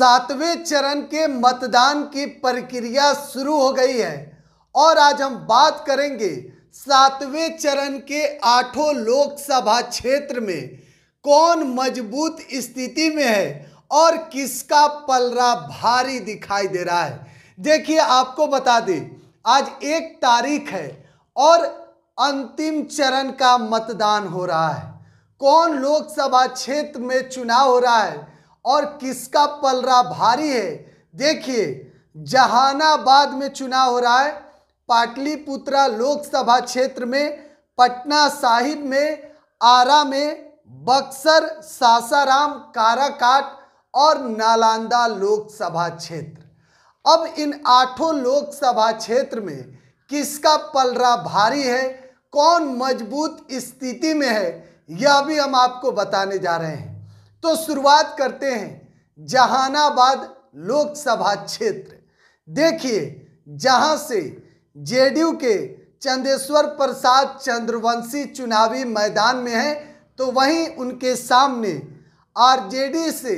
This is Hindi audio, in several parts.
सातवें चरण के मतदान की प्रक्रिया शुरू हो गई है और आज हम बात करेंगे सातवें चरण के आठों लोकसभा क्षेत्र में कौन मजबूत स्थिति में है और किसका पलरा भारी दिखाई दे रहा है देखिए आपको बता दें आज एक तारीख है और अंतिम चरण का मतदान हो रहा है कौन लोकसभा क्षेत्र में चुनाव हो रहा है और किसका पलरा भारी है देखिए जहानाबाद में चुनाव हो रहा है पाटलिपुत्रा लोकसभा क्षेत्र में पटना साहिब में आरा में बक्सर सासाराम काराकाट और नालंदा लोकसभा क्षेत्र अब इन आठों लोकसभा क्षेत्र में किसका पलरा भारी है कौन मजबूत स्थिति में है यह भी हम आपको बताने जा रहे हैं तो शुरुआत करते हैं जहानाबाद लोकसभा क्षेत्र देखिए जहां से जेडीयू के चंदेश्वर प्रसाद चंद्रवंशी चुनावी मैदान में हैं तो वहीं उनके सामने आरजेडी से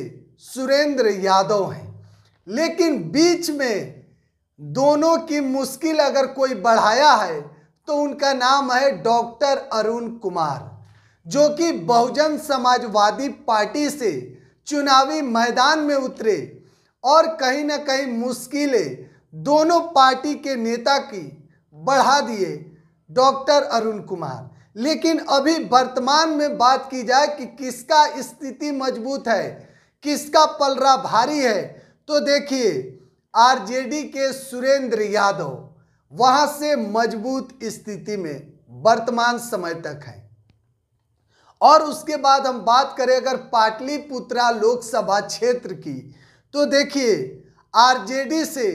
सुरेंद्र यादव हैं लेकिन बीच में दोनों की मुश्किल अगर कोई बढ़ाया है तो उनका नाम है डॉक्टर अरुण कुमार जो कि बहुजन समाजवादी पार्टी से चुनावी मैदान में उतरे और कहीं ना कहीं मुश्किलें दोनों पार्टी के नेता की बढ़ा दिए डॉक्टर अरुण कुमार लेकिन अभी वर्तमान में बात की जाए कि किसका स्थिति मजबूत है किसका पलरा भारी है तो देखिए आरजेडी के सुरेंद्र यादव वहां से मजबूत स्थिति में वर्तमान समय तक है और उसके बाद हम बात करें अगर पाटलिपुत्रा लोकसभा क्षेत्र की तो देखिए आरजेडी से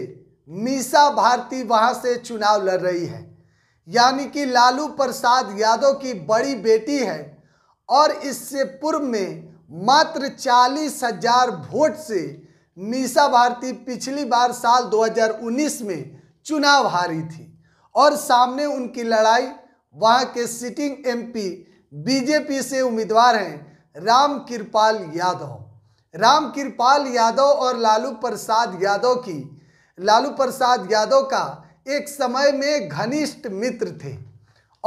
मीसा भारती वहां से चुनाव लड़ रही है यानी कि लालू प्रसाद यादव की बड़ी बेटी है और इससे पूर्व में मात्र चालीस हजार वोट से मीसा भारती पिछली बार साल 2019 में चुनाव हारी थी और सामने उनकी लड़ाई वहां के सिटिंग एमपी बीजेपी से उम्मीदवार हैं राम कृपाल यादव राम कृपाल यादव और लालू प्रसाद यादव की लालू प्रसाद यादव का एक समय में घनिष्ठ मित्र थे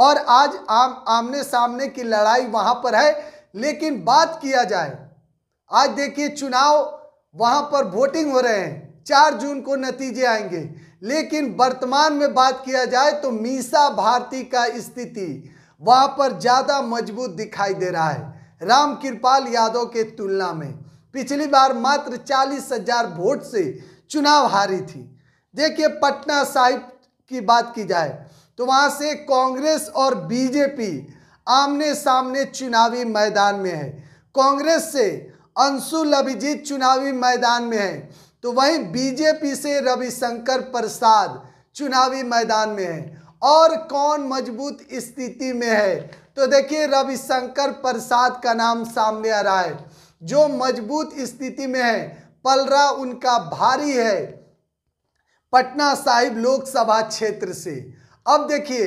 और आज आम आमने सामने की लड़ाई वहां पर है लेकिन बात किया जाए आज देखिए चुनाव वहां पर वोटिंग हो रहे हैं चार जून को नतीजे आएंगे लेकिन वर्तमान में बात किया जाए तो मीसा भारती का स्थिति वहाँ पर ज़्यादा मजबूत दिखाई दे रहा है राम कृपाल यादव के तुलना में पिछली बार मात्र चालीस हजार वोट से चुनाव हारी थी देखिए पटना साहिब की बात की जाए तो वहाँ से कांग्रेस और बीजेपी आमने सामने चुनावी मैदान में है कांग्रेस से अंशुल अभिजीत चुनावी मैदान में है तो वहीं बीजेपी से रविशंकर प्रसाद चुनावी मैदान में है और कौन मजबूत स्थिति में है तो देखिए रविशंकर प्रसाद का नाम सामने आ रहा है जो मजबूत स्थिति में है पलरा उनका भारी है पटना साहिब लोकसभा क्षेत्र से अब देखिए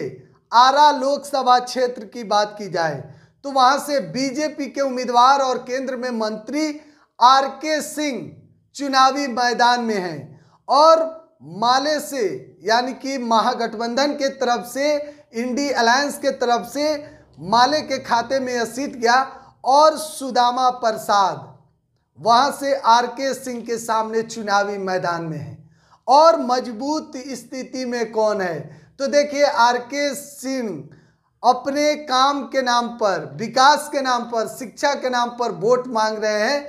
आरा लोकसभा क्षेत्र की बात की जाए तो वहां से बीजेपी के उम्मीदवार और केंद्र में मंत्री आर के सिंह चुनावी मैदान में हैं और माले से यानी कि महागठबंधन के तरफ से इंडी अलायंस के तरफ से माले के खाते में यह सीट गया और सुदामा प्रसाद वहां से आर के सिंह के सामने चुनावी मैदान में है और मजबूत स्थिति में कौन है तो देखिए आर के सिंह अपने काम के नाम पर विकास के नाम पर शिक्षा के नाम पर वोट मांग रहे हैं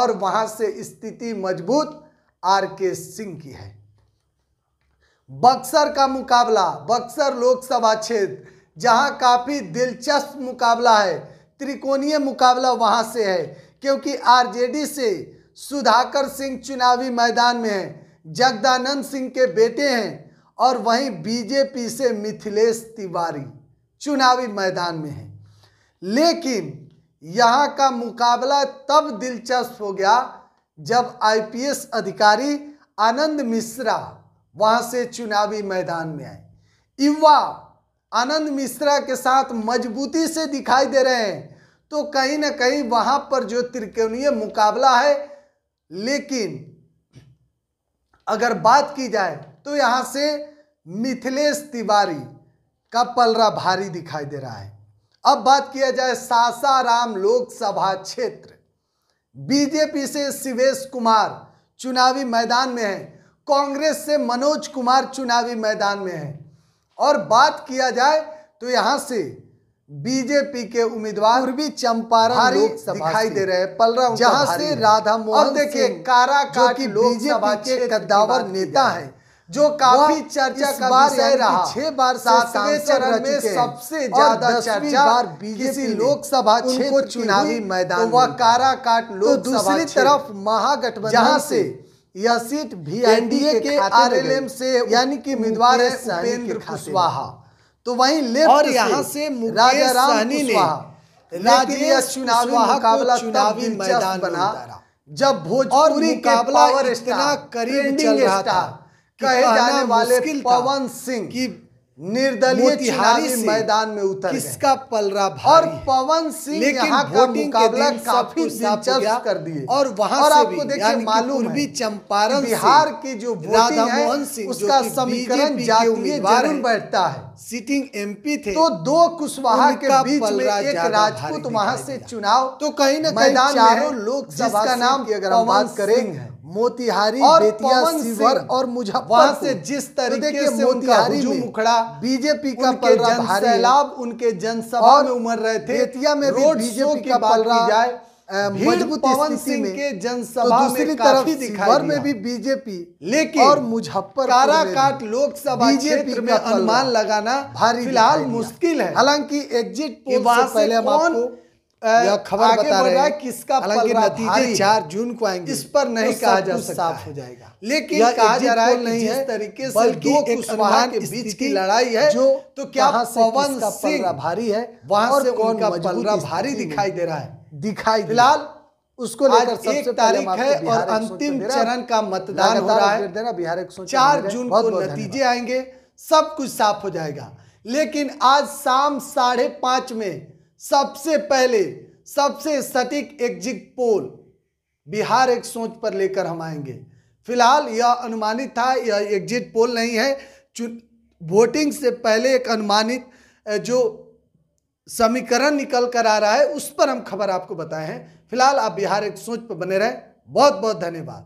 और वहां से स्थिति मजबूत आर के सिंह की है बक्सर का मुकाबला बक्सर लोकसभा क्षेत्र जहां काफ़ी दिलचस्प मुकाबला है त्रिकोणीय मुकाबला वहां से है क्योंकि आरजेडी से सुधाकर सिंह चुनावी मैदान में हैं जगदानंद सिंह के बेटे हैं और वहीं बीजेपी से मिथिलेश तिवारी चुनावी मैदान में हैं लेकिन यहाँ का मुकाबला तब दिलचस्प हो गया जब आईपीएस अधिकारी आनंद मिश्रा वहां से चुनावी मैदान में आए युवा आनंद मिश्रा के साथ मजबूती से दिखाई दे रहे हैं तो कहीं ना कहीं वहां पर जो त्रिकोणीय मुकाबला है लेकिन अगर बात की जाए तो यहां से मिथिलेश तिवारी का पलरा भारी दिखाई दे रहा है अब बात किया जाए सासाराम लोकसभा क्षेत्र बीजेपी से शिवेश कुमार चुनावी मैदान में हैं कांग्रेस से मनोज कुमार चुनावी मैदान में है और बात किया जाए तो यहां से बीजेपी के उम्मीदवार भी चंपारण दिखाई दे रहे पलरा तो जहां से राधा मोहन देखिए कारा का की बीजेपी के कद्दावर नेता है जो काफी चर्चा का विषय रहा छह बार सातवें चरण में सबसे ज्यादा चर्चा बार बीजेपी लोकसभा क्षेत्र को चुनावी तो मैदान तो वह काराकाट लोकसभा तो दूसरी तरफ महागठबंधन जहां से यह सीट भी एनडीए के आरएलएम से यानी कि उम्मीदवार है उपेंद्र कुशवाहा तो वहीं लेफ्ट और यहां से राजा राम कुशवाहा राजकीय चुनाव मुकाबला चुनावी मैदान बना जब भोजपुरी मुकाबला इतना करीब चल रहा था कहे जाने वाले पवन सिंह की निर्दलीय मैदान में उतर किसका पलरा और पवन सिंह लेकिन वोटिंग का मुकाबला काफी दिलचस्प कर दिए और वहां और आपको देखिए मालूम भी चंपारण बिहार के जो मोहन सिंह उसका समीकरण जातीय जरूर बैठता है सिटिंग एमपी थे तो दो कुशवाहा के बीच में एक राजपूत वहां से चुनाव तो कहीं ना कहीं मैदान लोकसभा लोग जिसका नाम की अगर हम बात करें मोतिहारी और बेतिया सीवर और वहां से जिस तो तरीके तो से मोतिहारी उनका उखड़ा बीजेपी का उनके जन सैलाब उनके जनसभा में उमड़ रहे थे बेतिया में रोड शो की बात की जाए पवन सिंह के तो जनसभा तो में काफी दिखाई में भी बीजेपी लेकिन और मुजफ्फर काराकाट लोकसभा क्षेत्र में अनुमान लगाना फिलहाल मुश्किल है हालांकि एग्जिट पोल से पहले हम आपको खबर बता रहे हैं किसका हालांकि नतीजे चार जून को आएंगे इस पर नहीं तो कहा जा सकता साफ हो जाएगा लेकिन कहा जा रहा है नहीं है तरीके से दो कुशवाहा के बीच की लड़ाई है जो तो क्या पवन सिंह भारी है वहां से उनका पलरा भारी दिखाई दे रहा है दिखाई फिलहाल उसको लेकर सबसे तारीख है और अंतिम चरण का मतदान हो रहा है बिहार एक चार जून को नतीजे आएंगे सब कुछ साफ हो जाएगा लेकिन आज शाम साढ़े पांच में सबसे पहले सबसे सटीक एग्जिट पोल बिहार एक सोच पर लेकर हम आएंगे फिलहाल यह अनुमानित था यह एग्जिट पोल नहीं है वोटिंग से पहले एक अनुमानित जो समीकरण निकल कर आ रहा है उस पर हम खबर आपको बताए हैं फिलहाल आप बिहार एक सोच पर बने रहें बहुत बहुत धन्यवाद